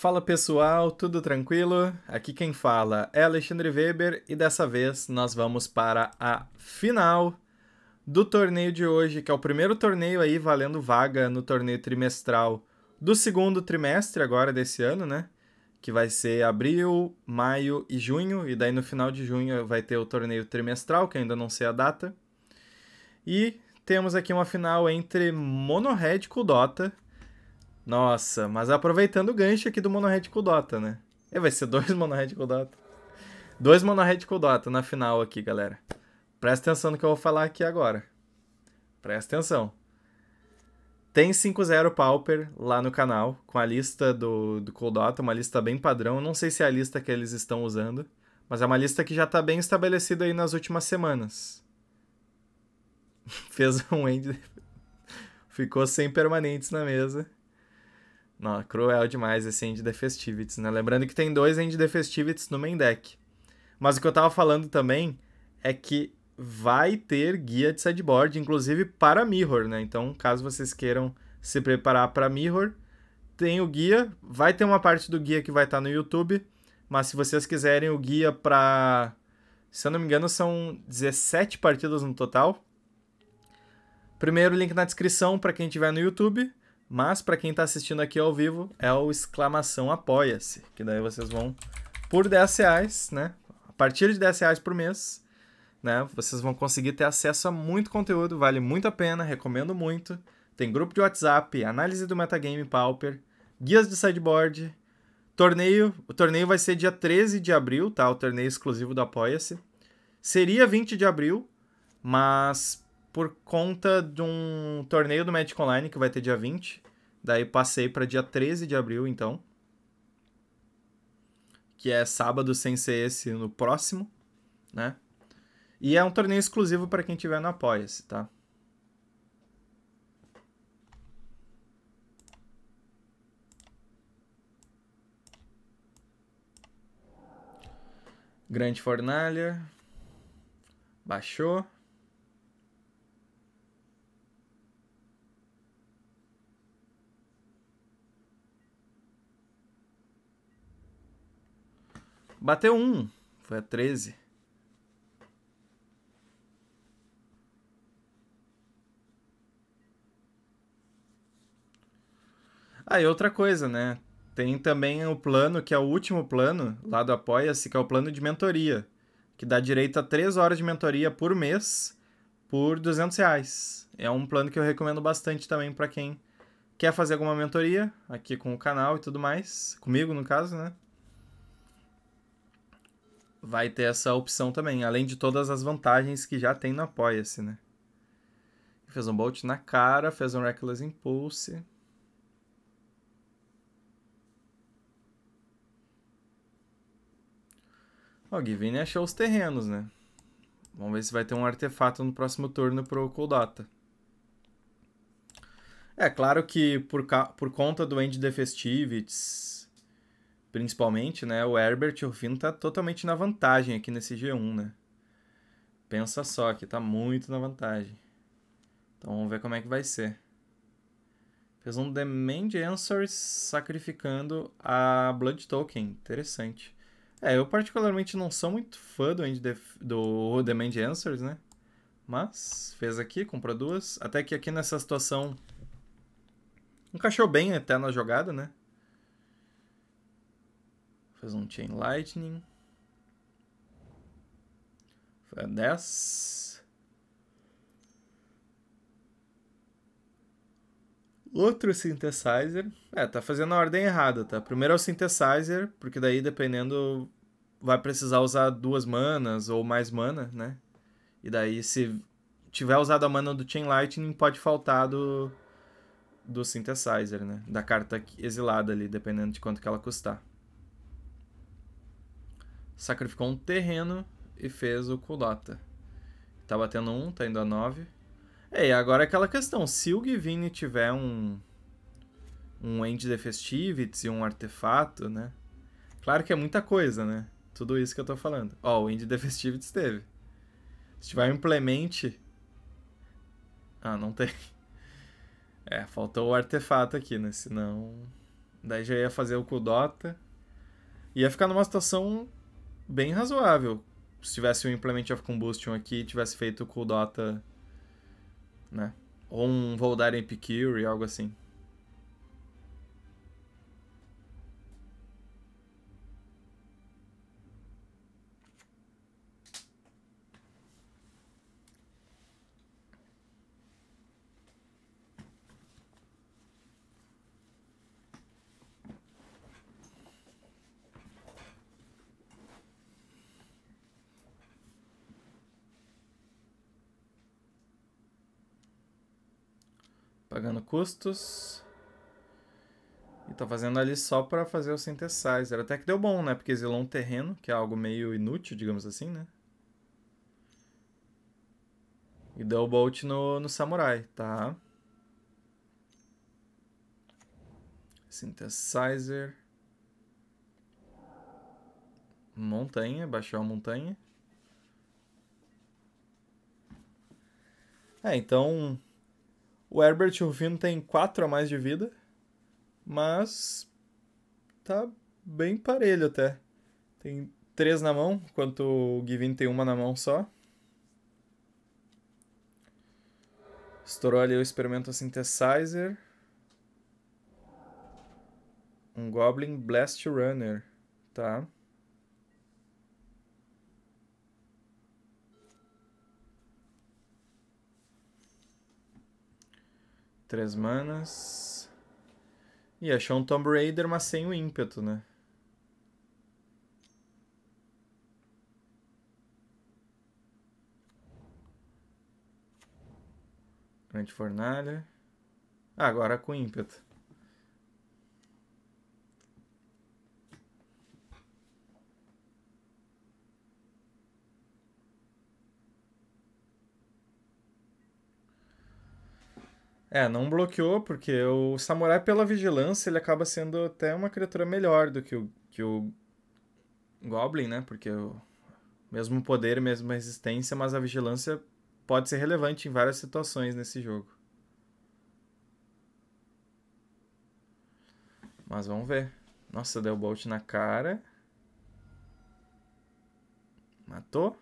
Fala pessoal, tudo tranquilo? Aqui quem fala é Alexandre Weber e dessa vez nós vamos para a final do torneio de hoje, que é o primeiro torneio aí valendo vaga no torneio trimestral do segundo trimestre agora desse ano, né? Que vai ser abril, maio e junho, e daí no final de junho vai ter o torneio trimestral, que ainda não sei a data. E temos aqui uma final entre Monohead Kudota nossa, mas aproveitando o gancho aqui do Monohead Dota, né? É, vai ser dois Monohead Dota. Dois Monohead Dota na final aqui, galera. Presta atenção no que eu vou falar aqui agora. Presta atenção. Tem 5-0 Pauper lá no canal, com a lista do, do Dota, uma lista bem padrão. Eu não sei se é a lista que eles estão usando, mas é uma lista que já está bem estabelecida aí nas últimas semanas. Fez um end. Ficou sem permanentes na mesa. Não, cruel demais esse End the Festivities, né? Lembrando que tem dois End the Festivities no main deck. Mas o que eu tava falando também é que vai ter guia de sideboard, inclusive para Mirror, né? Então, caso vocês queiram se preparar para Mirror, tem o guia. Vai ter uma parte do guia que vai estar tá no YouTube, mas se vocês quiserem o guia para. Se eu não me engano, são 17 partidas no total. Primeiro link na descrição para quem estiver no YouTube. Mas para quem está assistindo aqui ao vivo, é o exclamação apoia-se, que daí vocês vão por 10 reais, né? A partir de 10 reais por mês, né? Vocês vão conseguir ter acesso a muito conteúdo, vale muito a pena, recomendo muito. Tem grupo de WhatsApp, análise do metagame Pauper, guias de sideboard, torneio. O torneio vai ser dia 13 de abril, tá? O torneio exclusivo do Apoia-se. Seria 20 de abril, mas por conta de um torneio do Magic Online que vai ter dia 20. Daí passei para dia 13 de abril, então. Que é sábado sem ser esse no próximo, né? E é um torneio exclusivo para quem tiver no Apoia-se, tá? Grande fornalha. Baixou. Bateu um. Foi a 13. Ah, e outra coisa, né? Tem também o plano, que é o último plano, lá do Apoia-se, que é o plano de mentoria, que dá direito a 3 horas de mentoria por mês por 200 reais. É um plano que eu recomendo bastante também para quem quer fazer alguma mentoria aqui com o canal e tudo mais, comigo no caso, né? vai ter essa opção também, além de todas as vantagens que já tem no Apoia-se, né? Fez um bolt na cara, fez um Reckless Impulse. O Givini achou os terrenos, né? Vamos ver se vai ter um artefato no próximo turno pro Coldata. É, claro que por, por conta do End Festivities principalmente, né? O Herbert e o Fino tá totalmente na vantagem aqui nesse G1, né? Pensa só, que tá muito na vantagem. Então vamos ver como é que vai ser. Fez um Demand answers sacrificando a Blood Token. Interessante. É, eu particularmente não sou muito fã do, do Demand Answers, né? Mas fez aqui, comprou duas. Até que aqui nessa situação encaixou bem até na jogada, né? faz um Chain Lightning. Foi a 10. Outro synthesizer. É, tá fazendo a ordem errada, tá? Primeiro é o synthesizer, porque daí dependendo vai precisar usar duas manas ou mais mana, né? E daí se tiver usado a mana do Chain Lightning, pode faltar do do synthesizer, né? Da carta exilada ali, dependendo de quanto que ela custar sacrificou um terreno e fez o Kulata. Tá batendo um, tá indo a 9. É, e agora é aquela questão, se o Givini tiver um um End the Festivities e um artefato, né? Claro que é muita coisa, né? Tudo isso que eu tô falando. Ó, o End the Festivities teve. Se tiver um implemente... Ah, não tem. É, faltou o artefato aqui, né? Senão... Daí já ia fazer o Kudota. Ia ficar numa situação bem razoável. Se tivesse um Implement of Combustion aqui, tivesse feito o Dota né? Ou um Voldaren Epicure, algo assim. custos. E tá fazendo ali só para fazer o synthesizer. Até que deu bom, né? Porque exilou um terreno, que é algo meio inútil, digamos assim, né? E deu o bolt no, no samurai, tá? Synthesizer. Montanha, baixou a montanha. É, então o Herbert e o Vino tem 4 a mais de vida, mas tá bem parelho até. Tem 3 na mão, enquanto o Givin tem uma na mão só. Estourou ali o experimento Synthesizer. Um Goblin Blast Runner, tá? Três manas. E achou um Tomb Raider, mas sem o ímpeto, né? Grande fornalha. Ah, agora com ímpeto. É, não bloqueou, porque o samurai, pela vigilância, ele acaba sendo até uma criatura melhor do que o, que o Goblin, né? Porque o mesmo poder, mesma resistência, mas a vigilância pode ser relevante em várias situações nesse jogo. Mas vamos ver. Nossa, deu bolt na cara. Matou.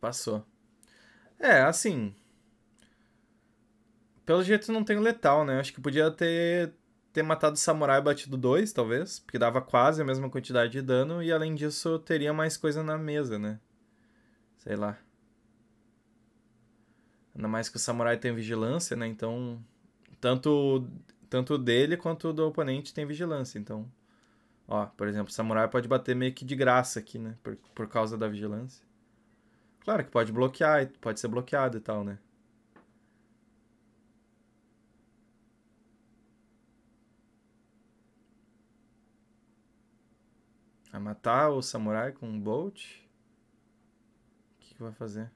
Passou. É, assim. Pelo jeito não tem letal, né? Acho que podia ter, ter matado o samurai e batido dois, talvez. Porque dava quase a mesma quantidade de dano. E além disso, teria mais coisa na mesa, né? Sei lá. Ainda mais que o samurai tem vigilância, né? Então. Tanto, tanto dele quanto do oponente tem vigilância. Então. Ó, por exemplo, o samurai pode bater meio que de graça aqui, né? Por, por causa da vigilância. Claro que pode bloquear, pode ser bloqueado e tal, né? Vai matar o samurai com um bolt? O que, que vai fazer?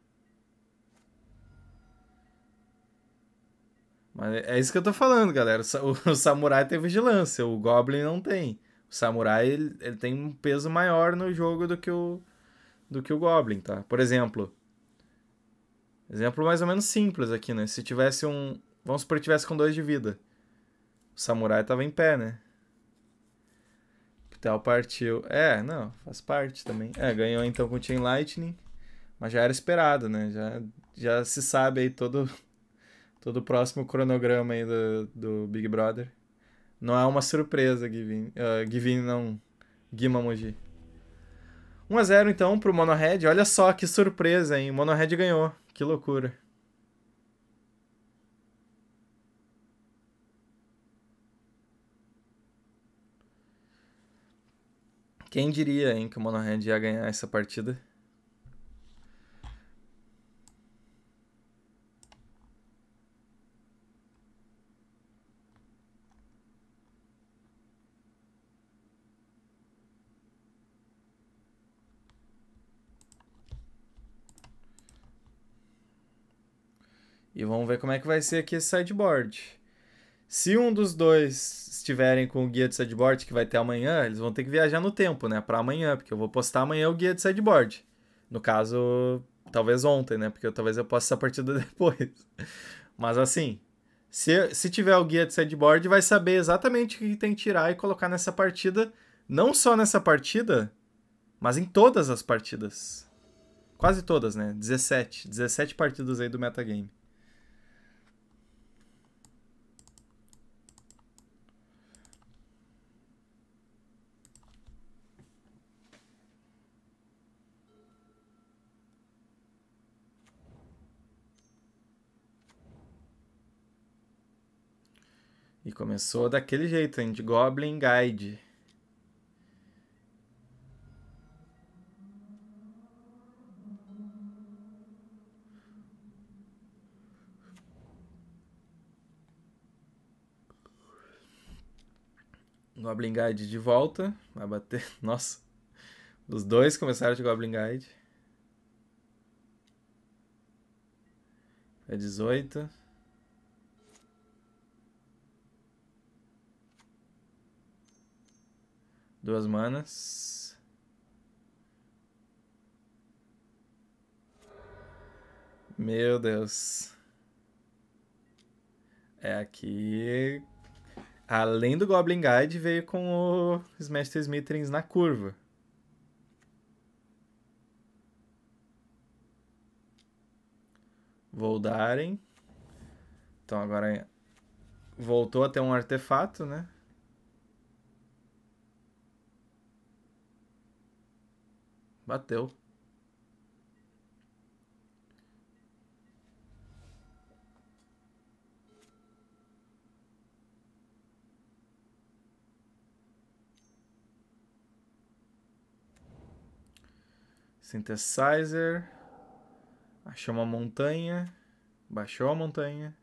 Mas é, é isso que eu tô falando, galera. O samurai tem vigilância, o goblin não tem. O samurai ele, ele tem um peso maior no jogo do que o do que o Goblin, tá? Por exemplo, exemplo mais ou menos simples aqui, né? Se tivesse um, vamos supor que tivesse com dois de vida, o Samurai tava em pé, né? Pitel partiu. É, não, faz parte também. É, ganhou então com o Chain Lightning, mas já era esperado, né? Já, já se sabe aí todo, todo o próximo cronograma aí do, do Big Brother. Não é uma surpresa, Givin. Uh, Givin não. Guimamoji. 1x0 então pro Monohead. Olha só que surpresa, hein? O Monohead ganhou. Que loucura. Quem diria, hein, que o Monohead ia ganhar essa partida? E vamos ver como é que vai ser aqui esse sideboard. Se um dos dois estiverem com o guia de sideboard que vai ter amanhã, eles vão ter que viajar no tempo, né? Para amanhã, porque eu vou postar amanhã o guia de sideboard. No caso, talvez ontem, né? Porque eu, talvez eu possa essa partida depois. Mas assim, se, se tiver o guia de sideboard, vai saber exatamente o que tem que tirar e colocar nessa partida. Não só nessa partida, mas em todas as partidas. Quase todas, né? 17. 17 partidas aí do metagame. Começou daquele jeito, hein? De Goblin Guide. Goblin Guide de volta. Vai bater. Nossa. Os dois começaram de Goblin Guide. É 18. Duas manas. Meu Deus. É aqui. Além do Goblin Guide, veio com o Smash the Smithrins na curva. Voldaren. Então agora voltou a ter um artefato, né? Bateu. Synthesizer. Achou uma montanha. Baixou a montanha.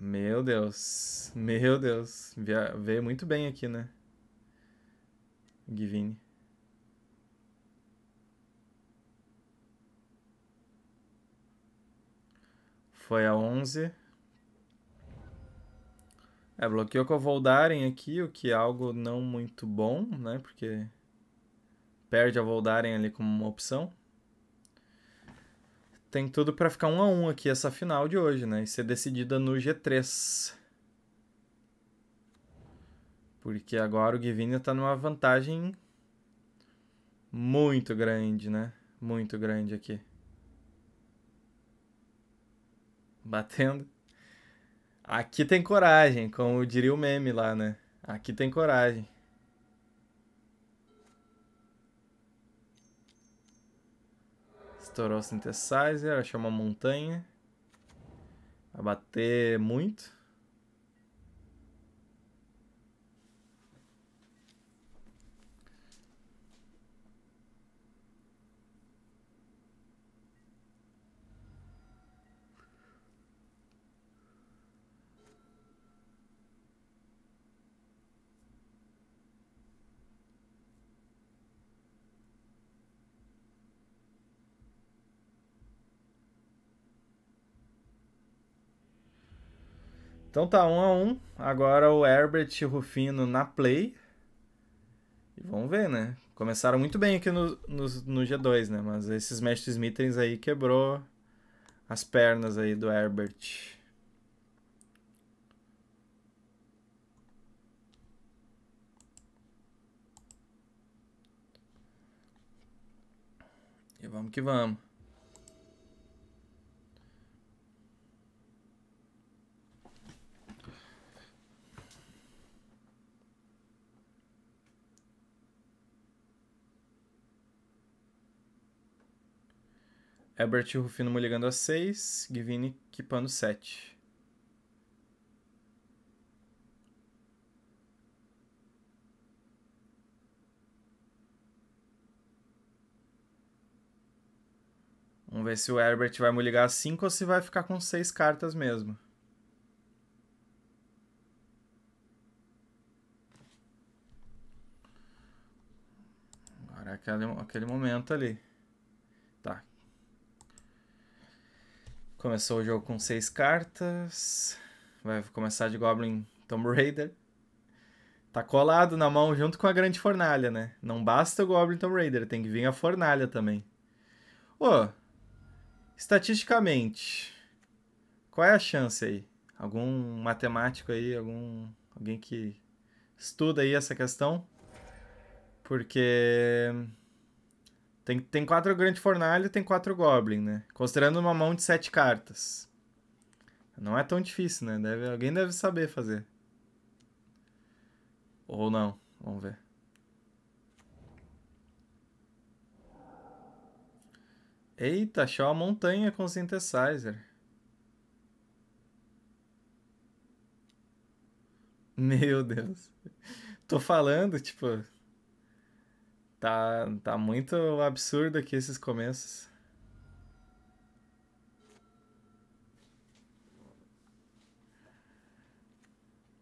Meu Deus. Meu Deus. Veio muito bem aqui, né? Givini. Foi a 11. É, bloqueou com a Voldaren aqui, o que é algo não muito bom, né? Porque perde a Voldaren ali como uma opção. Tem tudo para ficar 1 um a 1 um aqui essa final de hoje, né? E ser decidida no G3. Porque agora o Givini está numa vantagem muito grande, né? Muito grande aqui. batendo. Aqui tem coragem, como diria o meme lá, né? Aqui tem coragem. Estourou o synthesizer, achou uma montanha. Vai bater muito. Então tá 1 um a 1 um. Agora o Herbert e o Rufino na play. E vamos ver, né? Começaram muito bem aqui no, no, no G2, né? Mas esses mestres Smithens aí quebrou as pernas aí do Herbert. E vamos que vamos. Herbert e Rufino me ligando a 6, Givini equipando 7. Vamos ver se o Herbert vai me ligar a 5 ou se vai ficar com 6 cartas mesmo. Agora é aquele, aquele momento ali. Começou o jogo com seis cartas. Vai começar de Goblin Tomb Raider. Tá colado na mão junto com a grande fornalha, né? Não basta o Goblin Tomb Raider, tem que vir a fornalha também. Ô, oh, estatisticamente, qual é a chance aí? Algum matemático aí, algum alguém que estuda aí essa questão? Porque tem, tem quatro Grande Fornalha tem quatro Goblin, né? Considerando uma mão de sete cartas. Não é tão difícil, né? Deve, alguém deve saber fazer. Ou não. Vamos ver. Eita, achou a montanha com synthesizer. Meu Deus. Tô falando, tipo, Tá, tá muito absurdo aqui esses começos.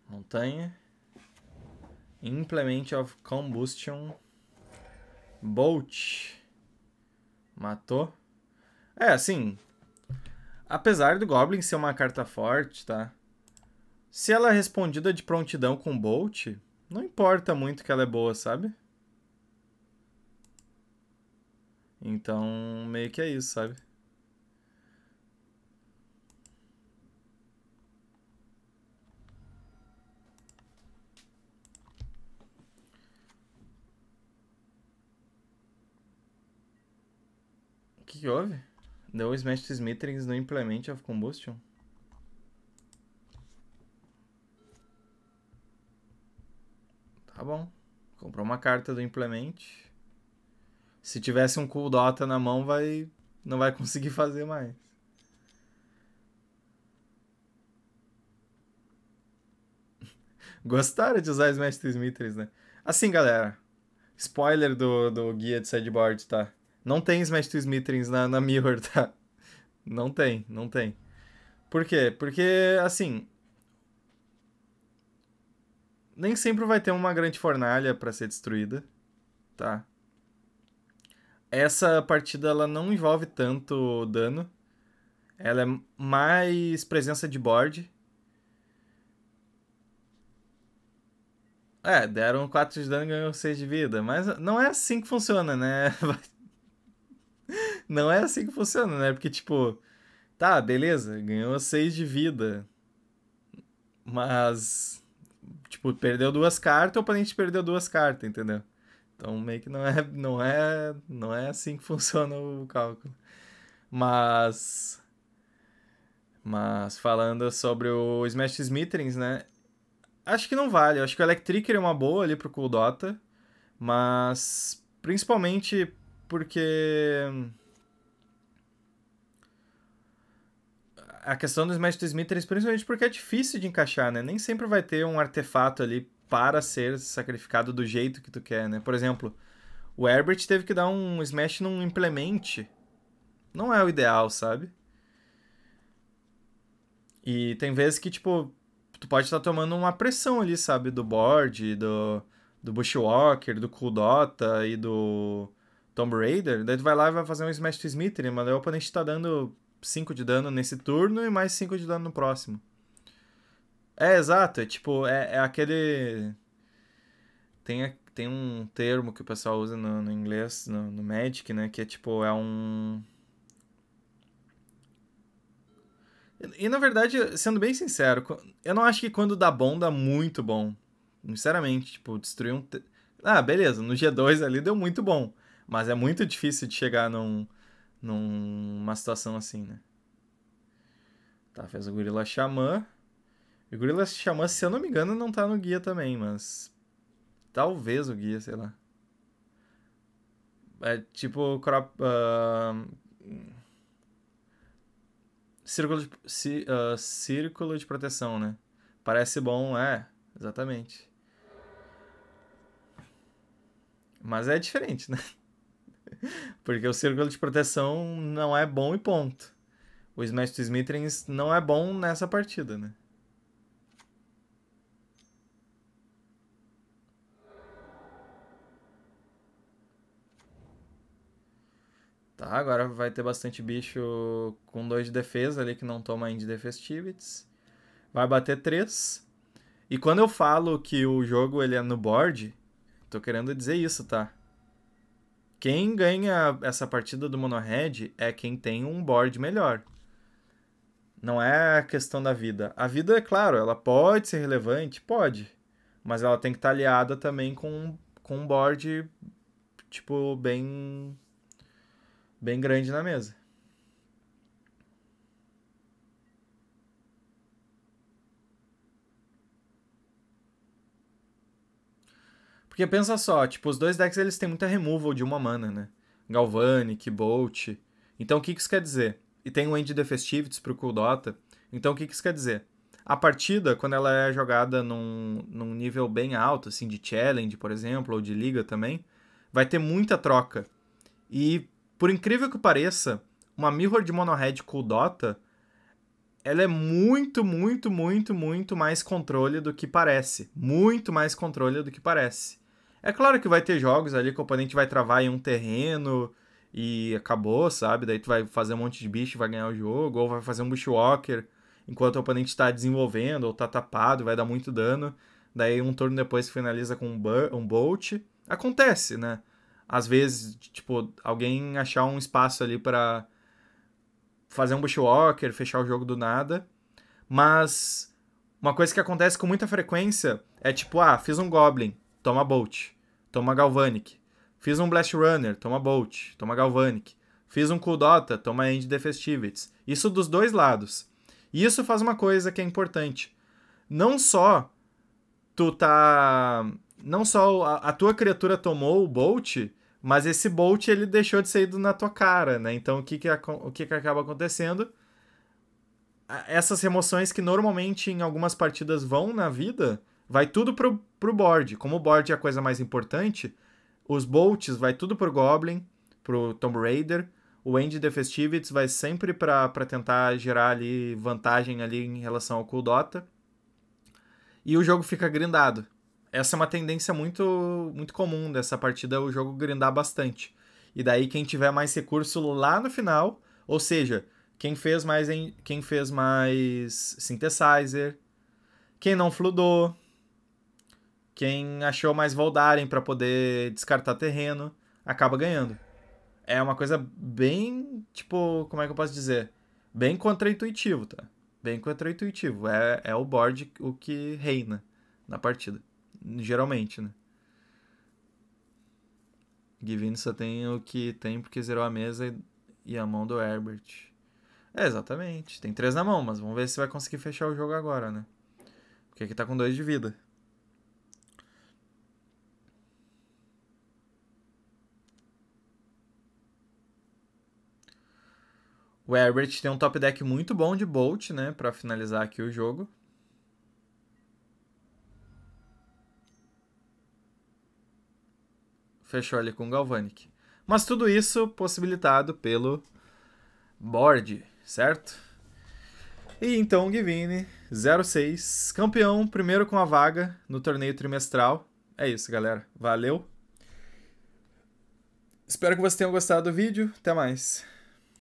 Montanha. Implement of Combustion. Bolt. Matou. É, assim. Apesar do Goblin ser uma carta forte, tá? Se ela é respondida de prontidão com Bolt, não importa muito que ela é boa, sabe? Então, meio que é isso, sabe? O que, que houve? The Smash Smitherings no Implement of Combustion? Tá bom. Comprou uma carta do Implement. Se tivesse um cool Dota na mão, vai não vai conseguir fazer mais. Gostaram de usar os mestres mitres, né? Assim, galera. Spoiler do, do guia de sideboard, tá? Não tem Smash to Smitrins na, na Mirror, tá? Não tem, não tem. Por quê? Porque, assim. Nem sempre vai ter uma grande fornalha para ser destruída, tá? Essa partida ela não envolve tanto dano. Ela é mais presença de board. É, deram 4 de dano e ganhou 6 de vida. Mas não é assim que funciona, né? não é assim que funciona, né? Porque, tipo, tá, beleza, ganhou 6 de vida. Mas, tipo, perdeu duas cartas, o oponente perdeu duas cartas, entendeu? Então meio que não é, não é, não é assim que funciona o cálculo. Mas mas falando sobre o Smash Smithers, né? Acho que não vale. Acho que o Electric é uma boa ali pro Cool Dota, mas principalmente porque a questão do Smash Smithers, principalmente porque é difícil de encaixar, né? Nem sempre vai ter um artefato ali para ser sacrificado do jeito que tu quer, né? Por exemplo, o Herbert teve que dar um smash num implemente. Não é o ideal, sabe? E tem vezes que, tipo, tu pode estar tá tomando uma pressão ali, sabe? Do board, do, do Bushwalker, do Cool Dota e do Tomb Raider. Daí tu vai lá e vai fazer um Smash to Smith, né? mas o oponente tá dando 5 de dano nesse turno e mais 5 de dano no próximo. É, exato. É tipo, é, é aquele. Tem, tem um termo que o pessoal usa no, no inglês, no, no Magic, né? Que é tipo, é um. E, e na verdade, sendo bem sincero, eu não acho que quando dá bom, dá muito bom. Sinceramente, tipo, destruir um. Ah, beleza, no G2 ali deu muito bom. Mas é muito difícil de chegar num, numa situação assim, né? Tá, fez o gorila xamã. E se Xamã, se eu não me engano, não tá no guia também, mas. Talvez o guia, sei lá. É tipo. Crop, uh... Círculo, de, uh, círculo de proteção, né? Parece bom, é, exatamente. Mas é diferente, né? Porque o círculo de proteção não é bom e ponto. O Smash to não é bom nessa partida, né? Tá, agora vai ter bastante bicho com 2 de defesa ali que não toma ainda de Defestivities. Vai bater 3. E quando eu falo que o jogo ele é no board, tô querendo dizer isso, tá? Quem ganha essa partida do Monohead é quem tem um board melhor. Não é a questão da vida. A vida, é claro, ela pode ser relevante, pode. Mas ela tem que estar tá aliada também com, com um board, tipo, bem bem grande na mesa. Porque pensa só, tipo, os dois decks eles têm muita removal de uma mana, né? Galvanic, Bolt. Então o que, que isso quer dizer? E tem o End the Festivities pro Kuldota. Então o que, que isso quer dizer? A partida, quando ela é jogada num, num nível bem alto, assim, de challenge, por exemplo, ou de liga também, vai ter muita troca. E por incrível que pareça, uma Mirror de Monohead com o Dota, ela é muito, muito, muito, muito mais controle do que parece. Muito mais controle do que parece. É claro que vai ter jogos ali que o oponente vai travar em um terreno e acabou, sabe? Daí tu vai fazer um monte de bicho e vai ganhar o jogo, ou vai fazer um bushwalker enquanto o oponente está desenvolvendo, ou tá tapado, vai dar muito dano. Daí um turno depois finaliza com um, um bolt. Acontece, né? às vezes, tipo, alguém achar um espaço ali para fazer um bushwalker, fechar o jogo do nada. Mas uma coisa que acontece com muita frequência é tipo, ah, fiz um goblin, toma bolt, toma galvanic. Fiz um blast runner, toma bolt, toma galvanic. Fiz um Kuldota, toma End Defestivities. Isso dos dois lados. E isso faz uma coisa que é importante. Não só tu tá. Não só a, a tua criatura tomou o Bolt, mas esse Bolt, ele deixou de ser ido na tua cara, né? Então, o que que, o que que acaba acontecendo? Essas remoções que normalmente em algumas partidas vão na vida, vai tudo pro, pro board. Como o board é a coisa mais importante, os Bolts vai tudo pro Goblin, pro Tomb Raider. O End the Festivities vai sempre para tentar gerar ali vantagem ali em relação ao Kuldota. E o jogo fica grindado essa é uma tendência muito, muito comum dessa partida, o jogo grindar bastante. E daí quem tiver mais recurso lá no final, ou seja, quem fez mais em, quem fez mais synthesizer, quem não fludou, quem achou mais Voldaren para poder descartar terreno, acaba ganhando. É uma coisa bem, tipo, como é que eu posso dizer? Bem contraintuitivo, tá? Bem contraintuitivo. É, é o board o que reina na partida geralmente, né? Givino só tem o que tem porque zerou a mesa e a mão do Herbert. É, exatamente. Tem três na mão, mas vamos ver se vai conseguir fechar o jogo agora, né? Porque aqui tá com dois de vida. O Herbert tem um top deck muito bom de Bolt, né? Pra finalizar aqui o jogo. fechou ali com o Galvanic. Mas tudo isso possibilitado pelo board, certo? E então Givine, 06, campeão, primeiro com a vaga no torneio trimestral. É isso, galera. Valeu! Espero que vocês tenham gostado do vídeo. Até mais!